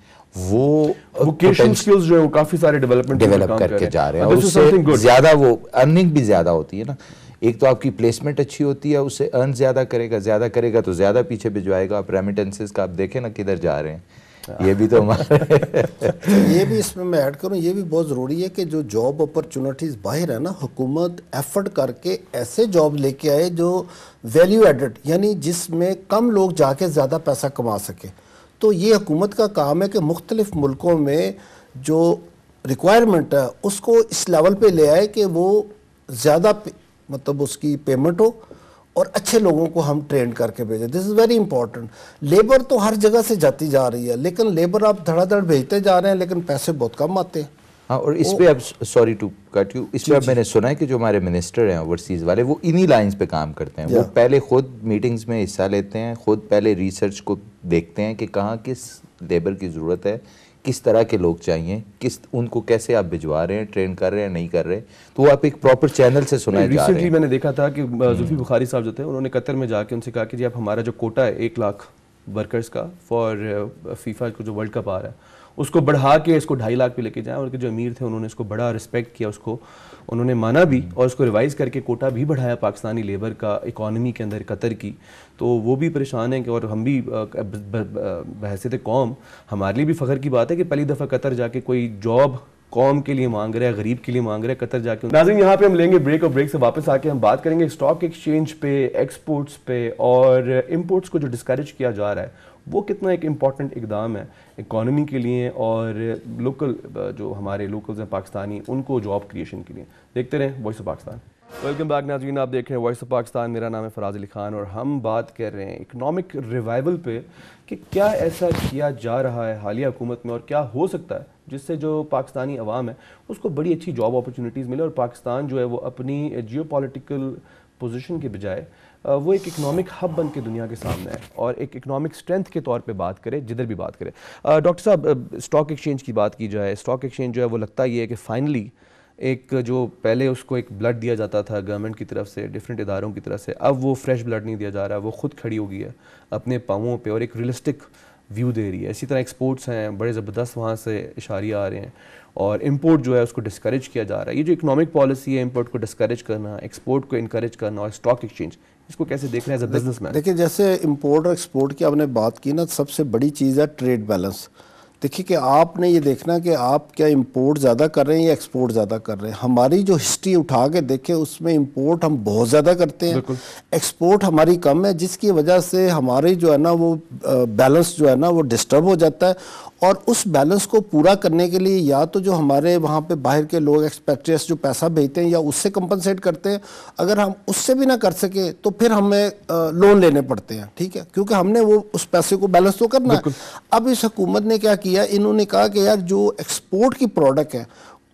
वो स्किल्स जो है वो काफ़ी सारे डेवलपमेंट डेवलप करके कर जा रहे हैं और उससे ज़्यादा वो अर्निंग भी ज़्यादा होती है ना एक तो आपकी प्लेसमेंट अच्छी होती है उससे अर्न ज़्यादा करेगा ज़्यादा करेगा तो ज़्यादा पीछे भिजवाएगा आप रेमिटेंसेज का आप देखें ना किधर जा रहे हैं ये भी तो, हाँ। तो ये भी इसमें मैं ऐड करूँ ये भी बहुत ज़रूरी है कि जो जॉब अपॉर्चुनिटीज़ बाहर है ना हुकूमत एफर्ट करके ऐसे जॉब लेके आए जो वैल्यू एडेड यानी जिसमें कम लोग जाके ज़्यादा पैसा कमा सके तो ये हुकूमत का काम है कि मुख्तलिफ़ मुल्कों में जो रिक्वायरमेंट है उसको इस लेवल पे ले आए कि वो ज़्यादा मतलब उसकी पेमेंट हो और अच्छे लोगों को हम ट्रेन करके भेजें this is very important labour तो हर जगह से जाती जा रही है लेकिन लेबर आप धड़ाधड़ भेजते जा रहे हैं लेकिन पैसे बहुत कम आते हैं हाँ और इस पर अब सॉरी टू कट यू इस पर अब मैंने सुना है कि जो हमारे मिनिस्टर हैं ओवरसीज़ वाले वो इन्हीं लाइंस पे काम करते हैं वो पहले खुद मीटिंग्स में हिस्सा लेते हैं खुद पहले रिसर्च को देखते हैं कि कहाँ किस लेबर की ज़रूरत है किस तरह के लोग चाहिए किस उनको कैसे आप भिजवा रहे हैं ट्रेन कर रहे हैं नहीं कर रहे तो वो आप एक प्रॉपर चैनल से सुनाए जा रहे हैं मैंने देखा था कि हम्म। जुफी बुखारी साहब जो थे उन्होंने कतर में जाके उनसे कहा कि जी आप हमारा जो कोटा है एक लाख वर्कर्स का फॉर फीफा को जो वर्ल्ड कप आ रहा है उसको बढ़ा के इसको ढाई लाख पे लेके जाए और जो अमीर थे उन्होंने इसको बड़ा रिस्पेक्ट किया उसको उन्होंने माना भी और उसको रिवाइज करके कोटा भी बढ़ाया पाकिस्तानी लेबर का इकानमी के अंदर कतर की तो वो भी परेशान है कि और हम भी बहसीत कौम हमारे लिए भी फ़ख्र की बात है कि पहली दफ़ा कतर जाके कोई जॉब कौम के लिए मांग रहा है गरीब के लिए मांग रहा है कतर जाके नाजिन यहाँ पे हम लेंगे ब्रेक और ब्रेक से वापस आके हम बात करेंगे स्टॉक एक्सचेंज पे एक्सपोर्ट्स पे और इम्पोर्ट्स को जो डिस्करेज किया जा रहा है वो कितना एक इम्पॉर्टेंट इकदाम है इकानमी के लिए और लोकल जो हमारे लोकल्स हैं पाकिस्तानी उनको जॉब क्रिएशन के लिए देखते रहें voice of Pakistan welcome back Nazneen आप देख रहे हैं वॉइस ऑफ पाकिस्तान मेरा नाम है फराज अली खान और हम बात कर रहे हैं इकनॉमिक रिवाइवल पे कि क्या ऐसा किया जा रहा है हालिया हुकूमत में और क्या हो सकता है जिससे जो पाकिस्तानी अवाम है उसको बड़ी अच्छी जॉब अपॉर्चुनिटीज़ मिले और पाकिस्तान जो है वो अपनी जियो पोलिटिकल पोजिशन के बजाय वो एक इकनॉमिक हब बन के दुनिया के सामने है और एक इकनॉमिक स्ट्रेंथ के तौर पर बात करें जिधर भी बात करें डॉक्टर साहब स्टॉक एक्सचेंज की बात की जाए स्टॉक एक्सचेंज जो है वो लगता ये है कि फाइनली एक जो पहले उसको एक ब्लड दिया जाता था गवर्नमेंट की तरफ से डिफरेंट इदारों की तरफ से अब वो फ्रेश ब्लड नहीं दिया जा रहा वो खुद खड़ी हो गई है अपने पाँवों पे और एक रियलिस्टिक व्यू दे रही है इसी तरह एक्सपोर्ट्स हैं बड़े ज़बरदस्त वहाँ से इशारे आ रहे हैं और इम्पोर्ट जो है उसको डिस्करेज किया जा रहा है ये जो इकोनॉमिक पॉलिसी है इम्पोर्ट को डिस्करेज करना एक्सपोर्ट को इनक्रेज करना और स्टॉक एक्सचेंज इसको कैसे देख रहे हैं बिजनेस मैन देखिए जैसे इम्पोर्ट और एक्सपोर्ट की आपने बात की ना सबसे बड़ी चीज़ है ट्रेड बैलेंस देखिए कि आपने ये देखना कि आप क्या इम्पोर्ट ज़्यादा कर रहे हैं या एक्सपोर्ट ज़्यादा कर रहे हैं हमारी जो हिस्ट्री उठा के देखें उसमें इम्पोर्ट हम बहुत ज़्यादा करते हैं एक्सपोर्ट हमारी कम है जिसकी वजह से हमारी जो है ना वो बैलेंस जो है ना वो डिस्टर्ब हो जाता है और उस बैलेंस को पूरा करने के लिए या तो जो हमारे वहाँ पे बाहर के लोग एक्सपेक्ट्रेस जो पैसा भेजते हैं या उससे कंपनसेट करते हैं अगर हम उससे भी ना कर सके तो फिर हमें लोन लेने पड़ते हैं ठीक है क्योंकि हमने वो उस पैसे को बैलेंस तो करना है अब इस हुकूमत ने क्या किया इन्होंने कहा कि यार जो एक्सपोर्ट की प्रोडक्ट है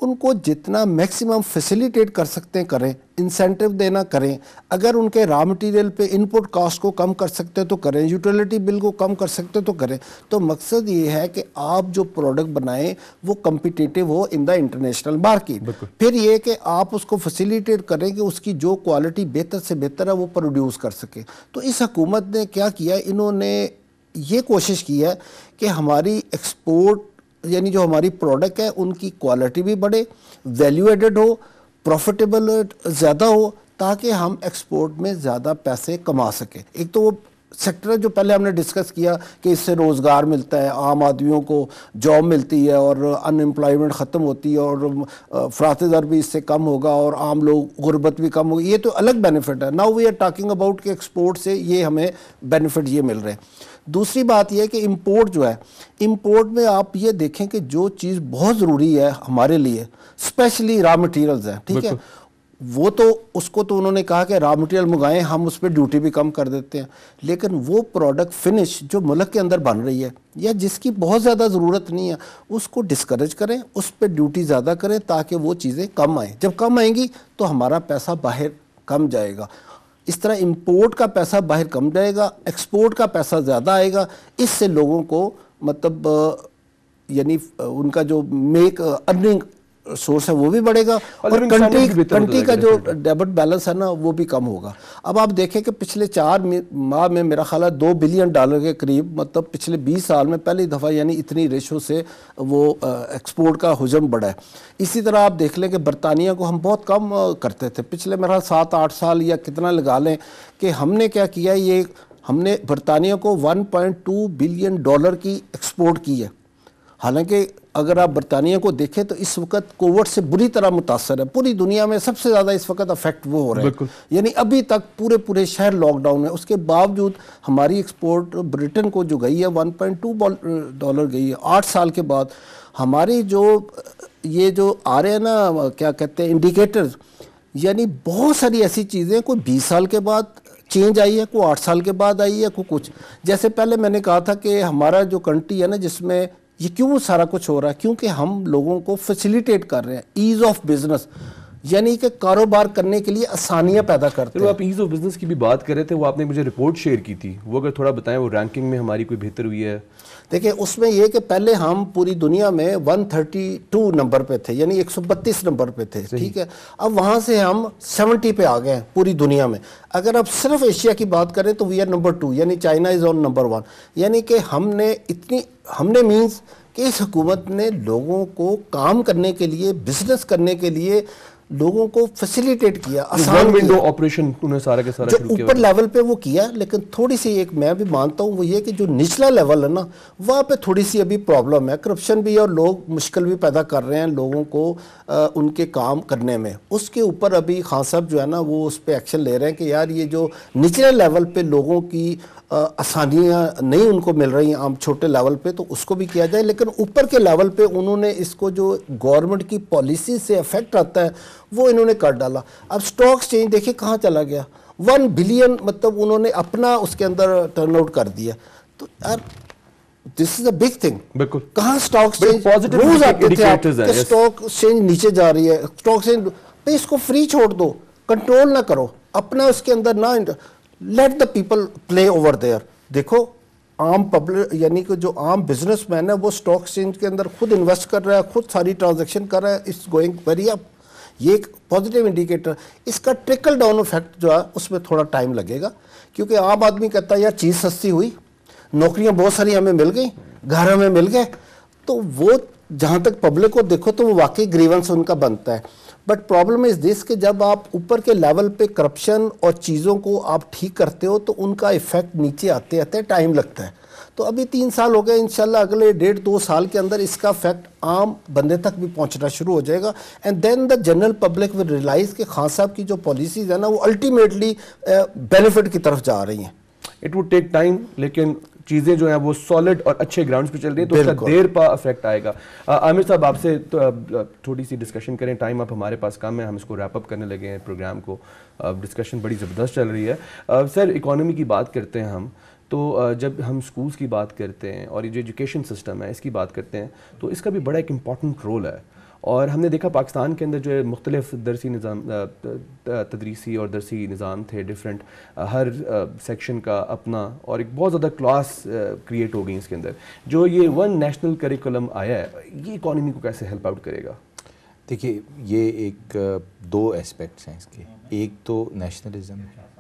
उनको जितना मैक्सिमम फैसिलिटेट कर सकते हैं करें इंसेंटिव देना करें अगर उनके रॉ मटेरियल पे इनपुट कॉस्ट को कम कर सकते हैं तो करें यूटिलिटी बिल को कम कर सकते हैं तो करें तो मकसद ये है कि आप जो प्रोडक्ट बनाएं वो कम्पिटिटिव हो इन द इंटरनेशनल मार्केट फिर ये कि आप उसको फैसिलिटेट करें कि उसकी जो क्वालिटी बेहतर से बेहतर है वो प्रोड्यूस कर सके तो इस हकूमत ने क्या किया इन्होंने ये कोशिश की है कि हमारी एक्सपोर्ट यानी जो हमारी प्रोडक्ट है उनकी क्वालिटी भी बढ़े वैल्यू एडेड हो प्रॉफिटेबल ज़्यादा हो ताकि हम एक्सपोर्ट में ज़्यादा पैसे कमा सकें एक तो वो सेक्टर जो पहले हमने डिस्कस किया कि इससे रोज़गार मिलता है आम आदमियों को जॉब मिलती है और अनएम्प्लॉयमेंट ख़त्म होती है और फ़रात दर भी इससे कम होगा और आम लोग गुर्बत भी कम होगी ये तो अलग बेनिफिट है now we are talking about कि एक्सपोर्ट से ये हमें बेनिफिट ये मिल रहे हैं दूसरी बात यह कि इम्पोर्ट जो है इम्पोर्ट में आप ये देखें कि जो चीज़ बहुत ज़रूरी है हमारे लिए स्पेशली रॉ मटेरियल्स है ठीक है वो तो उसको तो उन्होंने कहा कि रॉ मटेरियल मंगाएं हम उस पर ड्यूटी भी कम कर देते हैं लेकिन वो प्रोडक्ट फिनिश जो मुल्क के अंदर बन रही है या जिसकी बहुत ज़्यादा ज़रूरत नहीं है उसको डिस्करेज करें उस पर ड्यूटी ज़्यादा करें ताकि वो चीज़ें कम आएँ जब कम आएंगी तो हमारा पैसा बाहर कम जाएगा इस तरह इंपोर्ट का पैसा बाहर कम जाएगा एक्सपोर्ट का पैसा ज़्यादा आएगा इससे लोगों को मतलब यानी उनका जो मेक अर्निंग सोर्स है वो भी बढ़ेगा और कंट्री कंट्री का जो डेबिट बैलेंस है ना वो भी कम होगा अब आप देखें कि पिछले चार माह में मेरा ख्याल है दो बिलियन डॉलर के करीब मतलब पिछले बीस साल में पहली दफ़ा यानी इतनी रेशो से वो एक्सपोर्ट का हजम बढ़ा है इसी तरह आप देख लें कि बरतानिया को हम बहुत कम करते थे पिछले मेरा सात आठ साल या कितना लगा लें कि हमने क्या किया ये हमने बरतानिया को वन बिलियन डॉलर की एक्सपोर्ट की है हालांकि अगर आप बरतानिया को देखें तो इस वक्त कोविड से बुरी तरह मुतासर है पूरी दुनिया में सबसे ज़्यादा इस वक्त अफेक्ट वो हो रहा है यानी अभी तक पूरे पूरे शहर लॉकडाउन है उसके बावजूद हमारी एक्सपोर्ट ब्रिटेन को जो गई है 1.2 डॉलर गई है आठ साल के बाद हमारी जो ये जो आ रहे हैं ना क्या कहते हैं इंडिकेटर्स यानी बहुत सारी ऐसी चीज़ें कोई बीस साल के बाद चेंज आई है कोई आठ साल के बाद आई है कोई कुछ जैसे पहले मैंने कहा था कि हमारा जो कंट्री है ना जिसमें ये क्यों सारा कुछ हो रहा है क्योंकि हम लोगों को फैसिलिटेट कर रहे हैं ईज़ ऑफ बिज़नेस यानी कि कारोबार करने के लिए आसानियां पैदा करते हैं आप ईज़ ऑफ बिज़नेस की भी बात कर रहे थे वो आपने मुझे रिपोर्ट शेयर की थी वो अगर थोड़ा बताएं वो रैंकिंग में हमारी कोई बेहतर हुई है देखिए उसमें यह कि पहले हम पूरी दुनिया में 132 नंबर पे थे यानी 132 नंबर पे थे ठीक है अब वहाँ से हम 70 पे आ गए हैं पूरी दुनिया में अगर आप सिर्फ एशिया की बात करें तो वी आर नंबर टू यानी China is on number one यानी कि हमने इतनी हमने मीन्स कि इस हुकूमत ने लोगों को काम करने के लिए बिजनेस करने के लिए लोगों को फैसिलिटेट किया आसान विंडो ऑपरेशन उन्होंने सारे के सारा जो ऊपर लेवल पे वो किया लेकिन थोड़ी सी एक मैं भी मानता हूँ वो ये कि जो निचला लेवल है ना वहाँ पे थोड़ी सी अभी प्रॉब्लम है करप्शन भी और लोग मुश्किल भी पैदा कर रहे हैं लोगों को आ, उनके काम करने में उसके ऊपर अभी खान साहब जो है ना वो उस पर एक्शन ले रहे हैं कि यार ये जो निचले लेवल पर लोगों की आसानियाँ नहीं उनको मिल रही आम छोटे लेवल पे तो उसको भी किया जाए लेकिन ऊपर के लेवल पे उन्होंने इसको जो गवर्नमेंट की पॉलिसी से अफेक्ट आता है वो इन्होंने कर डाला अब स्टॉक एक्सचेंज देखिए कहाँ चला गया वन बिलियन मतलब उन्होंने अपना उसके अंदर टर्न आउट कर दिया तो यार this is a big thing बिल्कुल कहाँ स्टॉक रोज आते थे स्टॉक एक्सचेंज नीचे जा रही है स्टॉक एक्सचेंज भाई इसको फ्री छोड़ दो कंट्रोल ना करो अपना उसके अंदर ना let the people play over there देखो आम पब्लिक यानी कि जो आम बिजनेसमैन है वो स्टॉक एक्सचेंज के अंदर खुद इन्वेस्ट कर रहा है खुद सारी ट्रांजेक्शन कर रहा है इट्स गोइंग वेरी अप ये एक पॉजिटिव इंडिकेटर इसका ट्रिकल डाउन इफेक्ट जो है उसमें थोड़ा टाइम लगेगा क्योंकि आम आदमी कहता है यार चीज़ सस्ती हुई नौकरियां बहुत सारी हमें मिल गई घर हमें मिल गए तो वो जहाँ तक पब्लिक को देखो तो वो वाकई ग्रीवेंस उनका बनता है बट प्रॉब्लम इज दिस कि जब आप ऊपर के लेवल पे करप्शन और चीज़ों को आप ठीक करते हो तो उनका इफ़ेक्ट नीचे आते आते टाइम लगता है तो अभी तीन साल हो गए इन अगले डेढ़ दो साल के अंदर इसका इफेक्ट आम बंदे तक भी पहुंचना शुरू हो जाएगा and then the general public will realise कि खान साहब की जो पॉलिसीज़ है ना वो अल्टीमेटली बेनिफिट की तरफ जा रही हैं इट वुड टेक टाइम लेकिन चीज़ें जो है वो सॉलिड और अच्छे ग्राउंड पे चल रही है तो उसका देर पा इफेक्ट आएगा आमिर साहब आपसे तो थोड़ी सी डिस्कशन करें टाइम आप हमारे पास कम है हम इसको रैप अप करने लगे हैं प्रोग्राम को डिस्कशन बड़ी ज़बरदस्त चल रही है सर इकोनॉमी की बात करते हैं हम तो जब हम स्कूल्स की बात करते हैं और ये जो एजुकेशन सिस्टम है इसकी बात करते हैं तो इसका भी बड़ा एक इम्पॉर्टेंट रोल है और हमने देखा पाकिस्तान के अंदर जो है मुख्तलिफ दरसी निज़ाम तदरीसी और दरसी निज़ाम थे डिफरेंट हर सेक्शन का अपना और एक बहुत ज़्यादा क्लास क्रिएट हो गई इसके अंदर जो ये वन नेशनल करिकुलम आया है ये इकॉनमी को कैसे हेल्प आउट करेगा देखिए ये एक दो एस्पेक्ट्स हैं इसके एक तो नेशनलिज्म है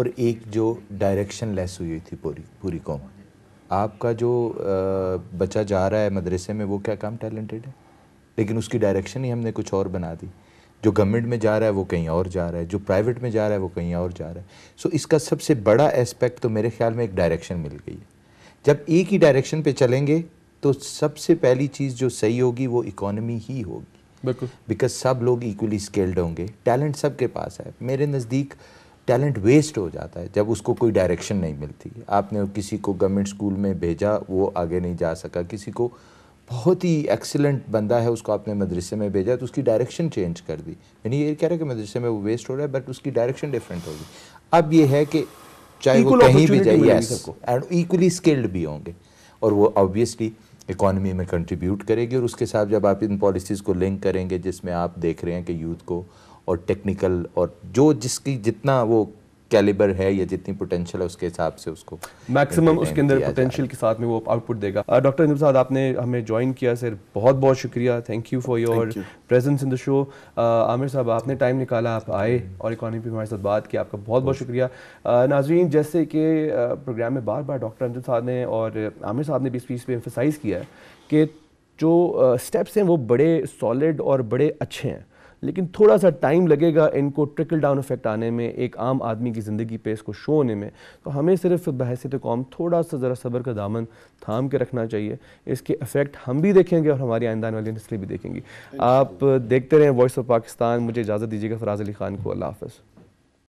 और एक जो डायरेक्शन लेस हुई थी पूरी पूरी कौम आपका जो बच्चा जा रहा है मदरसे में वो क्या काम टैलेंटेड है लेकिन उसकी डायरेक्शन ही हमने कुछ और बना दी जो गवर्नमेंट में जा रहा है वो कहीं और जा रहा है जो प्राइवेट में जा रहा है वो कहीं और जा रहा है सो so, इसका सबसे बड़ा एस्पेक्ट तो मेरे ख्याल में एक डायरेक्शन मिल गई है जब एक ही डायरेक्शन पे चलेंगे तो सबसे पहली चीज़ जो सही होगी वो इकोनॉमी ही होगी बिल्कुल बिकॉज सब लोग इक्वली स्किल्ड होंगे टैलेंट सब के पास है मेरे नज़दीक टैलेंट वेस्ट हो जाता है जब उसको कोई डायरेक्शन नहीं मिलती आपने किसी को गवर्नमेंट स्कूल में भेजा वो आगे नहीं जा सका किसी को बहुत ही एक्सीलेंट बंदा है उसको आपने मदरसे में भेजा तो उसकी डायरेक्शन चेंज कर दी यानी ये कह रहा है कि मदरसे में वो वेस्ट हो रहा है बट उसकी डायरेक्शन डिफरेंट होगी अब ये है कि चाहे वो कहीं भी जाए यस एंड इक्वली स्किल्ड भी होंगे और वो ऑब्वियसली इकॉनमी में कंट्रीब्यूट करेगी और उसके साथ जब आप इन पॉलिसीज़ को लिंक करेंगे जिसमें आप देख रहे हैं कि यूथ को और टेक्निकल और जो जिसकी जितना वो कैलिबर है या जितनी पोटेंशियल है उसके हिसाब से उसको मैक्सिमम उसके अंदर पोटेंशियल के साथ में वो आउटपुट देगा डॉक्टर इंदिर साहब आपने हमें ज्वाइन किया सर बहुत बहुत शुक्रिया thank you for your presence in the show Aamir sahab आपने टाइम निकाला आप आए और इकॉनमी पे हमारे साथ बात की आपका बहुत बहुत शुक्रिया uh, नाजरीन जैसे कि प्रोग्राम uh, में बार बार डॉक्टर अंजुल साहब ने और आमिर साहब ने भी इस चीज़ पर एम्फोसाइज़ किया है कि जो स्टेप्स uh, हैं वो बड़े सॉलिड और बड़े अच्छे हैं लेकिन थोड़ा सा टाइम लगेगा इनको ट्रिकल डाउन इफेक्ट आने में एक आम आदमी की ज़िंदगी पे इसको शो होने में तो हमें सिर्फ बहसीत कौम थोड़ा सा ज़रा सब्र का दामन थाम के रखना चाहिए इसके इफेक्ट हम भी देखेंगे और हमारी आइंदा वाली नस्लें भी देखेंगी आप देखते रहें वॉइस ऑफ पाकिस्तान मुझे इजाज़त दीजिएगा फराज अली खान को अल्लाह हाफ़